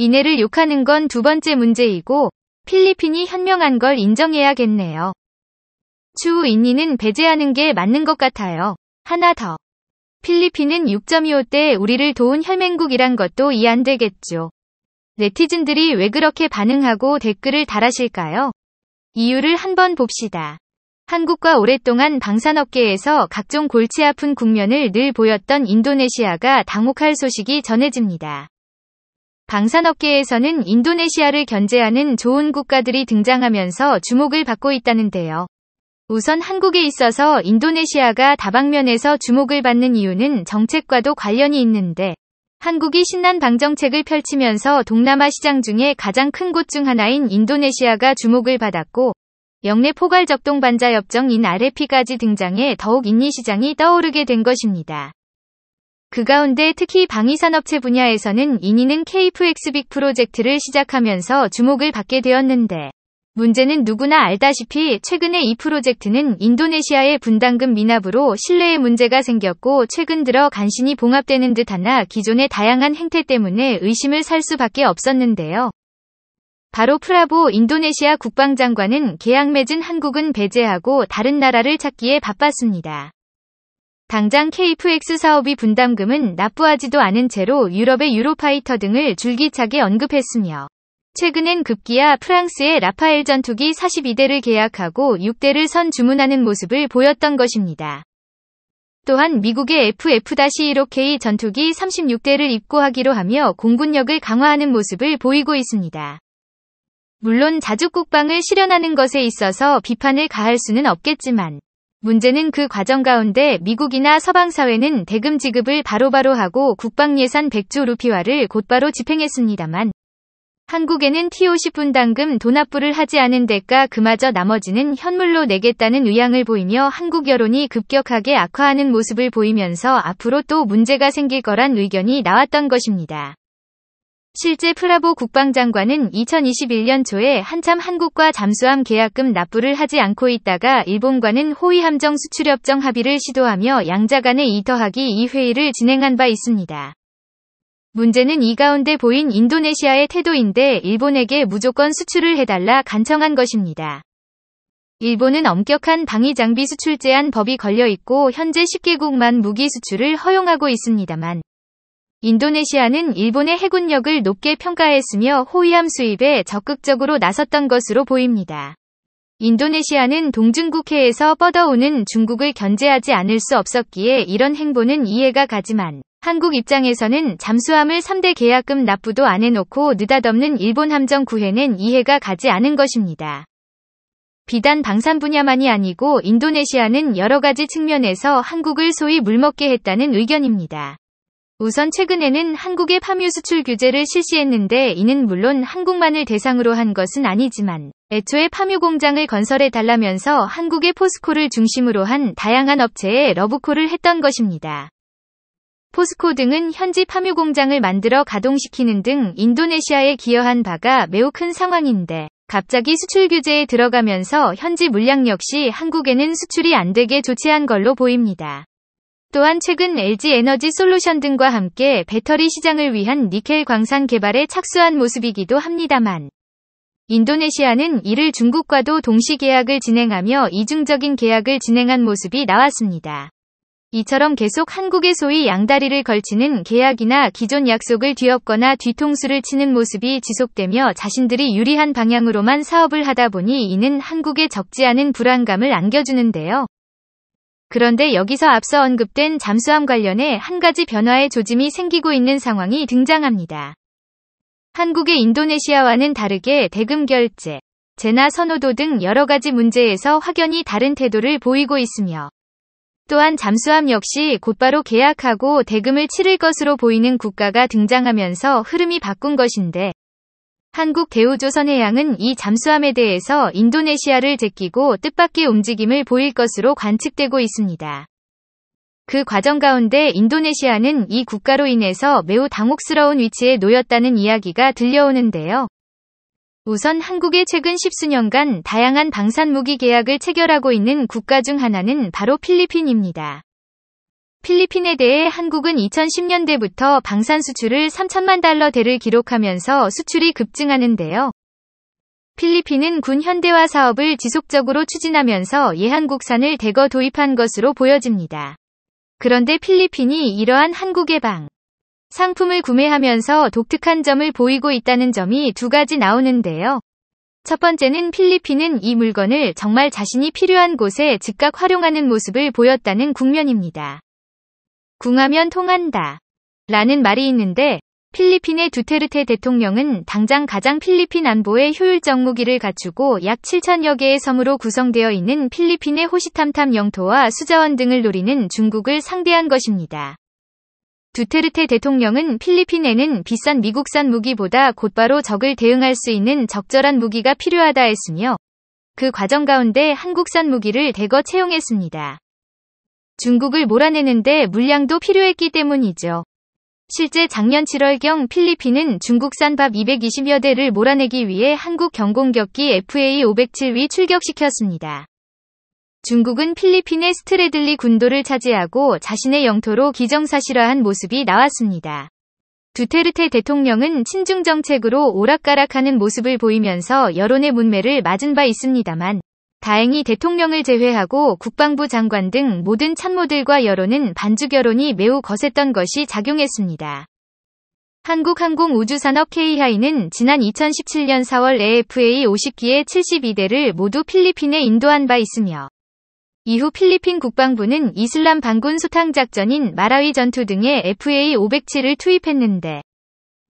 이내를 욕하는 건 두 번째 문제이고 필리핀이 현명한 걸 인정해야겠네요. 추후 인니는 배제하는 게 맞는 것 같아요. 하나 더. 필리핀은 6.25 때 우리를 도운 혈맹국이란 것도 이해 안 되겠죠. 네티즌들이 왜 그렇게 반응하고 댓글을 달하실까요 이유를 한번 봅시다. 한국과 오랫동안 방산업계에서 각종 골치 아픈 국면을 늘 보였던 인도네시아가 당혹할 소식이 전해집니다. 방산업계에서는 인도네시아를 견제하는 좋은 국가들이 등장하면서 주목을 받고 있다는데요. 우선 한국에 있어서 인도네시아가 다방면에서 주목을 받는 이유는 정책과도 관련이 있는데 한국이 신난 방정책을 펼치면서 동남아 시장 중에 가장 큰 곳 중 하나인 인도네시아가 주목을 받았고 영내 포괄적동반자협정인 RFP까지 등장해 더욱 인니시장이 떠오르게 된 것입니다. 그 가운데 특히 방위산업체 분야에서는 이니는 KFX 빅 프로젝트를 시작하면서 주목을 받게 되었는데 문제는 누구나 알다시피 최근에 이 프로젝트는 인도네시아의 분담금 미납으로 신뢰의 문제가 생겼고 최근 들어 간신히 봉합되는 듯하나 기존의 다양한 행태 때문에 의심을 살 수밖에 없었는데요. 바로 프라보 인도네시아 국방장관은 계약 맺은 한국은 배제하고 다른 나라를 찾기에 바빴습니다. 당장 KFX 사업이 분담금은 납부하지도 않은 채로 유럽의 유로파이터 등을 줄기차게 언급했으며 최근엔 급기야 프랑스의 라파엘 전투기 42대를 계약하고 6대를 선 주문하는 모습을 보였던 것입니다. 또한 미국의 FF-15K 전투기 36대를 입고하기로 하며 공군력을 강화하는 모습을 보이고 있습니다. 물론 자주 국방을 실현하는 것에 있어서 비판을 가할 수는 없겠지만 문제는 그 과정 가운데 미국이나 서방사회는 대금 지급을 바로바로 하고 국방예산 100조 루피화를 곧바로 집행했습니다만 한국에는 TO10분 당금 돈 납부를 하지 않은 대가 그마저 나머지는 현물로 내겠다는 의향을 보이며 한국 여론이 급격하게 악화하는 모습을 보이면서 앞으로 또 문제가 생길 거란 의견이 나왔던 것입니다. 실제 프라보 국방장관은 2021년 초에 한참 한국과 잠수함 계약금 납부를 하지 않고 있다가 일본과는 호위함정 수출협정 합의를 시도하며 양자 간의 이터하기 이회의를 진행한 바 있습니다. 문제는 이 가운데 보인 인도네시아의 태도인데 일본에게 무조건 수출을 해달라 간청한 것입니다. 일본은 엄격한 방위 장비 수출 제한 법이 걸려 있고 현재 10개국만 무기 수출을 허용하고 있습니다만 인도네시아는 일본의 해군력을 높게 평가했으며 호위함 수입에 적극적으로 나섰던 것으로 보입니다. 인도네시아는 동중국해에서 뻗어오는 중국을 견제하지 않을 수 없었기에 이런 행보는 이해가 가지만 한국 입장에서는 잠수함을 3대 계약금 납부도 안 해놓고 느닷없는 일본 함정 구해는 이해가 가지 않은 것입니다. 비단 방산 분야만이 아니고 인도네시아는 여러 가지 측면에서 한국을 소위 물먹게 했다는 의견입니다. 우선 최근에는 한국의 파뮤 수출 규제를 실시했는데 이는 물론 한국만을 대상으로 한 것은 아니지만 애초에 파뮤 공장을 건설해 달라면서 한국의 포스코를 중심으로 한 다양한 업체에 러브콜을 했던 것입니다. 포스코 등은 현지 파뮤 공장을 만들어 가동시키는 등 인도네시아에 기여한 바가 매우 큰 상황인데 갑자기 수출 규제에 들어가면서 현지 물량 역시 한국에는 수출이 안 되게 조치한 걸로 보입니다. 또한 최근 LG 에너지 솔루션 등과 함께 배터리 시장을 위한 니켈 광산 개발에 착수한 모습이기도 합니다만 인도네시아는 이를 중국과도 동시 계약을 진행하며 이중적인 계약을 진행한 모습이 나왔습니다. 이처럼 계속 한국의 소위 양다리를 걸치는 계약이나 기존 약속을 뒤엎거나 뒤통수를 치는 모습이 지속되며 자신들이 유리한 방향으로만 사업을 하다 보니 이는 한국에 적지 않은 불안감을 안겨주는데요. 그런데 여기서 앞서 언급된 잠수함 관련해 한 가지 변화의 조짐이 생기고 있는 상황이 등장합니다. 한국의 인도네시아와는 다르게 대금 결제, 재나 선호도 등 여러 가지 문제에서 확연히 다른 태도를 보이고 있으며 또한 잠수함 역시 곧바로 계약하고 대금을 치를 것으로 보이는 국가가 등장하면서 흐름이 바꾼 것인데 한국대우조선해양은 이 잠수함에 대해서 인도네시아를 제끼고 뜻밖의 움직임을 보일 것으로 관측되고 있습니다. 그 과정 가운데 인도네시아는 이 국가로 인해서 매우 당혹스러운 위치에 놓였다는 이야기가 들려오는데요. 우선 한국의 최근 10수년간 다양한 방산무기 계약을 체결하고 있는 국가 중 하나는 바로 필리핀입니다. 필리핀에 대해 한국은 2010년대부터 방산 수출을 3천만 달러대를 기록하면서 수출이 급증하는데요. 필리핀은 군 현대화 사업을 지속적으로 추진하면서 예한국산을 대거 도입한 것으로 보여집니다. 그런데 필리핀이 이러한 한국의 방 상품을 구매하면서 독특한 점을 보이고 있다는 점이 두 가지 나오는데요. 첫 번째는 필리핀은 이 물건을 정말 자신이 필요한 곳에 즉각 활용하는 모습을 보였다는 국면입니다. 궁하면 통한다. 라는 말이 있는데 필리핀의 두테르테 대통령은 당장 가장 필리핀 안보의 효율적 무기를 갖추고 약 7천여 개의 섬으로 구성되어 있는 필리핀의 호시탐탐 영토와 수자원 등을 노리는 중국을 상대한 것입니다. 두테르테 대통령은 필리핀에는 비싼 미국산 무기보다 곧바로 적을 대응할 수 있는 적절한 무기가 필요하다 했으며 그 과정 가운데 한국산 무기를 대거 채용했습니다. 중국을 몰아내는데 물량도 필요했기 때문이죠. 실제 작년 7월경 필리핀은 중국산 밥 220여 대를 몰아내기 위해 한국 경공격기 FA 507위 출격시켰습니다. 중국은 필리핀의 스트레들리 군도를 차지하고 자신의 영토로 기정사실화한 모습이 나왔습니다. 두테르테 대통령은 친중 정책으로 오락가락하는 모습을 보이면서 여론의 문매를 맞은 바 있습니다만 다행히 대통령을 제외하고 국방부 장관 등 모든 참모들과 여론은 반죽 여론이 매우 거셌던 것이 작용했습니다. 한국항공우주산업 KI는 지난 2017년 4월 AFA 50기의 72대를 모두 필리핀에 인도한 바 있으며 이후 필리핀 국방부는 이슬람 반군 수탕 작전인 마라위 전투 등에 FA 507을 투입했는데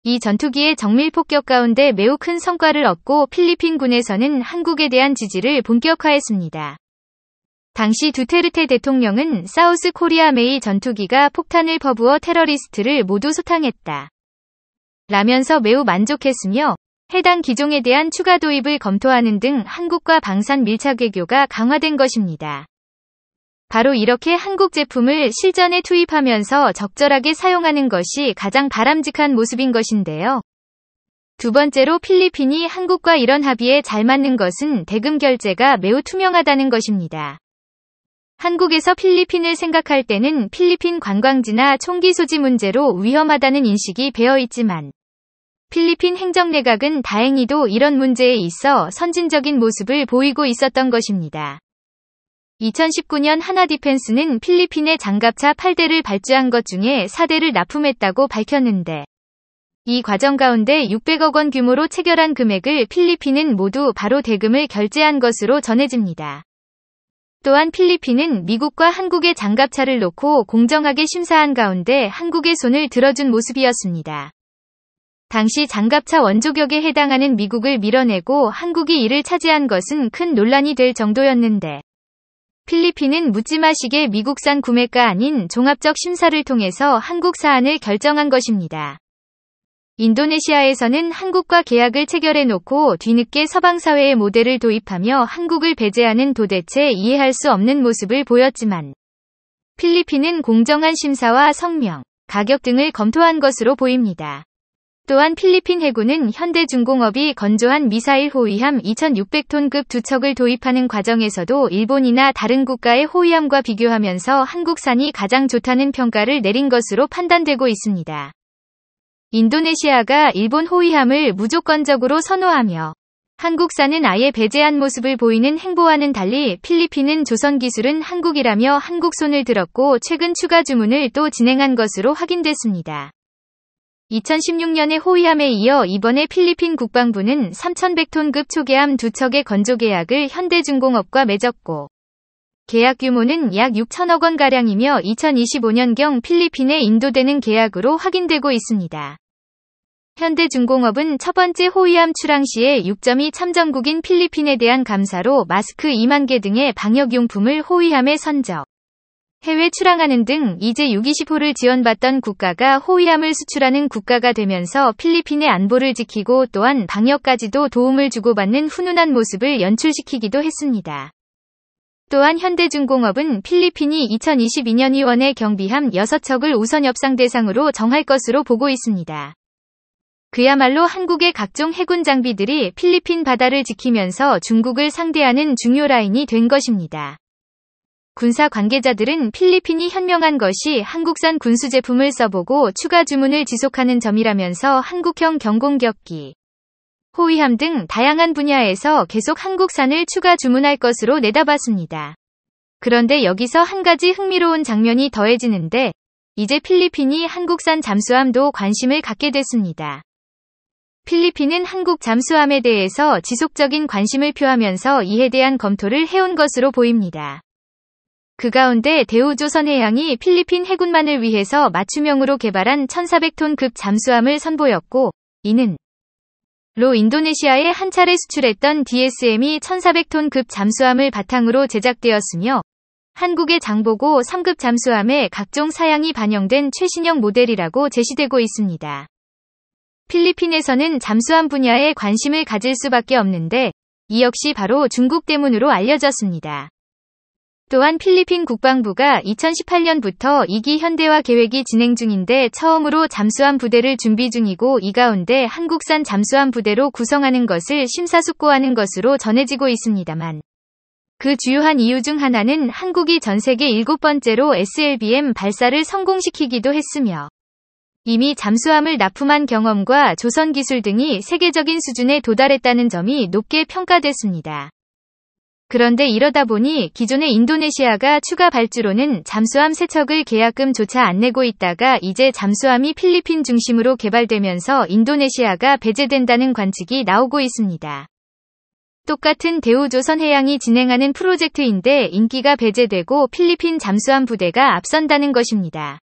이 전투기의 정밀 폭격 가운데 매우 큰 성과를 얻고 필리핀군에서는 한국에 대한 지지를 본격화했습니다. 당시 두테르테 대통령은 사우스 코리아 메이 전투기가 폭탄을 퍼부어 테러리스트를 모두 소탕했다. 라면서 매우 만족했으며 해당 기종에 대한 추가 도입을 검토하는 등 한국과 방산 밀착 외교가 강화된 것입니다. 바로 이렇게 한국 제품을 실전에 투입하면서 적절하게 사용하는 것이 가장 바람직한 모습인 것인데요. 두 번째로 필리핀이 한국과 이런 합의에 잘 맞는 것은 대금 결제가 매우 투명하다는 것입니다. 한국에서 필리핀을 생각할 때는 필리핀 관광지나 총기 소지 문제로 위험하다는 인식이 배어 있지만 필리핀 행정내각은 다행히도 이런 문제에 있어 선진적인 모습을 보이고 있었던 것입니다. 2019년 하나디펜스는 필리핀에 장갑차 8대를 발주한 것 중에 4대를 납품했다고 밝혔는데 이 과정 가운데 600억 원 규모로 체결한 금액을 필리핀은 모두 바로 대금을 결제한 것으로 전해집니다. 또한 필리핀은 미국과 한국의 장갑차를 놓고 공정하게 심사한 가운데 한국의 손을 들어준 모습이었습니다. 당시 장갑차 원조격에 해당하는 미국을 밀어내고 한국이 이를 차지한 것은 큰 논란이 될 정도였는데 필리핀은 묻지마시게 미국산 구매가 아닌 종합적 심사를 통해서 한국 사안을 결정한 것입니다. 인도네시아에서는 한국과 계약을 체결해 놓고 뒤늦게 서방 사회의 모델을 도입하며 한국을 배제하는 도대체 이해할 수 없는 모습을 보였지만 필리핀은 공정한 심사와 성명, 가격 등을 검토한 것으로 보입니다. 또한 필리핀 해군은 현대중공업이 건조한 미사일 호위함 2600톤급 두 척을 도입하는 과정에서도 일본이나 다른 국가의 호위함과 비교하면서 한국산이 가장 좋다는 평가를 내린 것으로 판단되고 있습니다. 인도네시아가 일본 호위함을 무조건적으로 선호하며 한국산은 아예 배제한 모습을 보이는 행보와는 달리 필리핀은 조선 기술은 한국이라며 한국 손을 들었고 최근 추가 주문을 또 진행한 것으로 확인됐습니다. 2016년에 호위함에 이어 이번에 필리핀 국방부는 3,100톤급 초계함 두척의 건조 계약을 현대중공업과 맺었고 계약 규모는 약 6천억 원가량이며 2025년경 필리핀에 인도되는 계약으로 확인되고 있습니다. 현대중공업은 첫 번째 호위함 출항 시에 6.2 참전국인 필리핀에 대한 감사로 마스크 2만 개 등의 방역용품을 호위함에 선적. 해외 출항하는 등 이제 6 2 0호를 지원받던 국가가 호위함을 수출하는 국가가 되면서 필리핀의 안보를 지키고 또한 방역까지도 도움을 주고받는 훈훈한 모습을 연출시키기도 했습니다. 또한 현대중공업은 필리핀이 2022년 이원의 경비함 6척을 우선 협상 대상으로 정할 것으로 보고 있습니다. 그야말로 한국의 각종 해군 장비들이 필리핀 바다를 지키면서 중국을 상대하는 중요 라인이 된 것입니다. 군사 관계자들은 필리핀이 현명한 것이 한국산 군수 제품을 써보고 추가 주문을 지속하는 점이라면서 한국형 경공격기, 호위함 등 다양한 분야에서 계속 한국산을 추가 주문할 것으로 내다봤습니다. 그런데 여기서 한 가지 흥미로운 장면이 더해지는데 이제 필리핀이 한국산 잠수함도 관심을 갖게 됐습니다. 필리핀은 한국 잠수함에 대해서 지속적인 관심을 표하면서 이에 대한 검토를 해온 것으로 보입니다. 그 가운데 대우조선해양이 필리핀 해군만을 위해서 맞춤형으로 개발한 1400톤급 잠수함을 선보였고 이는 로 인도네시아에 한 차례 수출했던 DSM이 1400톤급 잠수함을 바탕으로 제작되었으며 한국의 장보고 3급 잠수함에 각종 사양이 반영된 최신형 모델이라고 제시되고 있습니다. 필리핀에서는 잠수함 분야에 관심을 가질 수밖에 없는데 이 역시 바로 중국 때문으로 알려졌습니다. 또한 필리핀 국방부가 2018년부터 2기 현대화 계획이 진행 중인데 처음으로 잠수함 부대를 준비 중이고 이 가운데 한국산 잠수함 부대로 구성하는 것을 심사숙고하는 것으로 전해지고 있습니다만 그 주요한 이유 중 하나는 한국이 전 세계 일곱 번째로 SLBM 발사를 성공시키기도 했으며 이미 잠수함을 납품한 경험과 조선 기술 등이 세계적인 수준에 도달했다는 점이 높게 평가됐습니다. 그런데 이러다 보니 기존의 인도네시아가 추가 발주로는 잠수함 세척을 계약금조차 안 내고 있다가 이제 잠수함이 필리핀 중심으로 개발되면서 인도네시아가 배제된다는 관측이 나오고 있습니다. 똑같은 대우조선해양이 진행하는 프로젝트인데 인기가 배제되고 필리핀 잠수함 부대가 앞선다는 것입니다.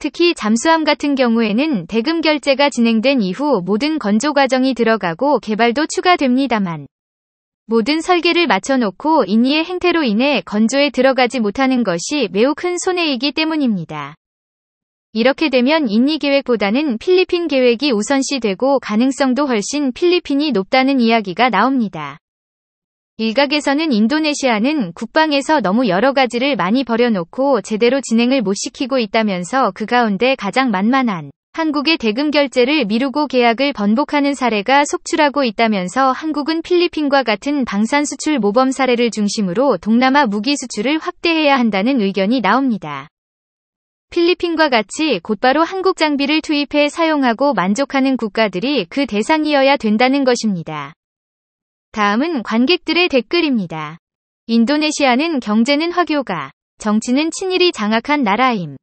특히 잠수함 같은 경우에는 대금 결제가 진행된 이후 모든 건조 과정이 들어가고 개발도 추가됩니다만 모든 설계를 맞춰놓고 인위의 행태로 인해 건조에 들어가지 못하는 것이 매우 큰 손해이기 때문입니다. 이렇게 되면 인위 계획보다는 필리핀 계획이 우선시되고 가능성도 훨씬 필리핀이 높다는 이야기가 나옵니다. 일각에서는 인도네시아는 국방에서 너무 여러 가지를 많이 버려놓고 제대로 진행을 못 시키고 있다면서 그 가운데 가장 만만한 한국의 대금 결제를 미루고 계약을 번복하는 사례가 속출하고 있다면서 한국은 필리핀과 같은 방산 수출 모범 사례를 중심으로 동남아 무기 수출을 확대해야 한다는 의견이 나옵니다. 필리핀과 같이 곧바로 한국 장비를 투입해 사용하고 만족하는 국가들이 그 대상이어야 된다는 것입니다. 다음은 관객들의 댓글입니다. 인도네시아는 경제는 화교가, 정치는 친일이 장악한 나라임.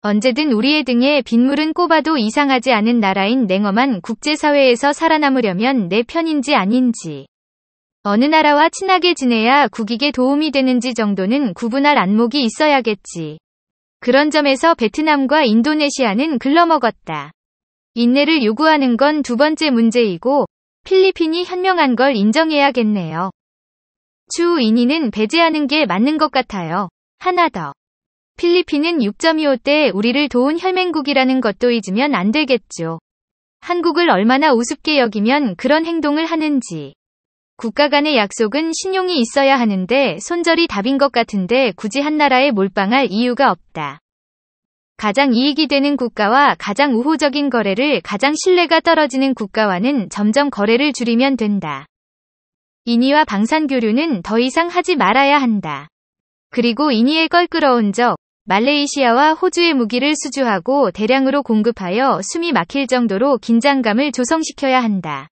언제든 우리의 등에 빗물은 꼽아도 이상하지 않은 나라인 냉엄한 국제사회에서 살아남으려면 내 편인지 아닌지, 어느 나라와 친하게 지내야 국익에 도움이 되는지 정도는 구분할 안목이 있어야겠지. 그런 점에서 베트남과 인도네시아는 글러먹었다. 인내를 요구하는 건 두 번째 문제이고, 필리핀이 현명한 걸 인정해야겠네요. 추 인이는 배제하는 게 맞는 것 같아요. 하나 더. 필리핀은 6.25 때 우리를 도운 혈맹국이라는 것도 잊으면 안 되겠죠. 한국을 얼마나 우습게 여기면 그런 행동을 하는지. 국가 간의 약속은 신용이 있어야 하는데 손절이 답인 것 같은데 굳이 한 나라에 몰빵할 이유가 없다. 가장 이익이 되는 국가와 가장 우호적인 거래를 가장 신뢰가 떨어지는 국가와는 점점 거래를 줄이면 된다. 인위와 방산 교류는 더 이상 하지 말아야 한다. 그리고 인위의 껄끄러운 적 말레이시아와 호주의 무기를 수주하고 대량으로 공급하여 숨이 막힐 정도로 긴장감을 조성시켜야 한다.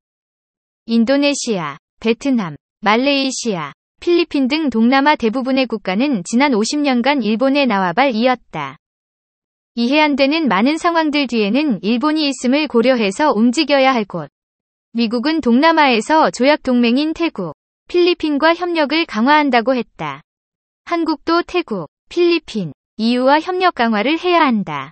인도네시아, 베트남, 말레이시아, 필리핀 등 동남아 대부분의 국가는 지난 50년간 일본의 나와발이었다. 이해 안 되는 많은 상황들 뒤에는 일본이 있음을 고려해서 움직여야 할 곳. 미국은 동남아에서 조약 동맹인 태국, 필리핀과 협력을 강화한다고 했다. 한국도 태국, 필리핀, 이유와 협력 강화를 해야 한다.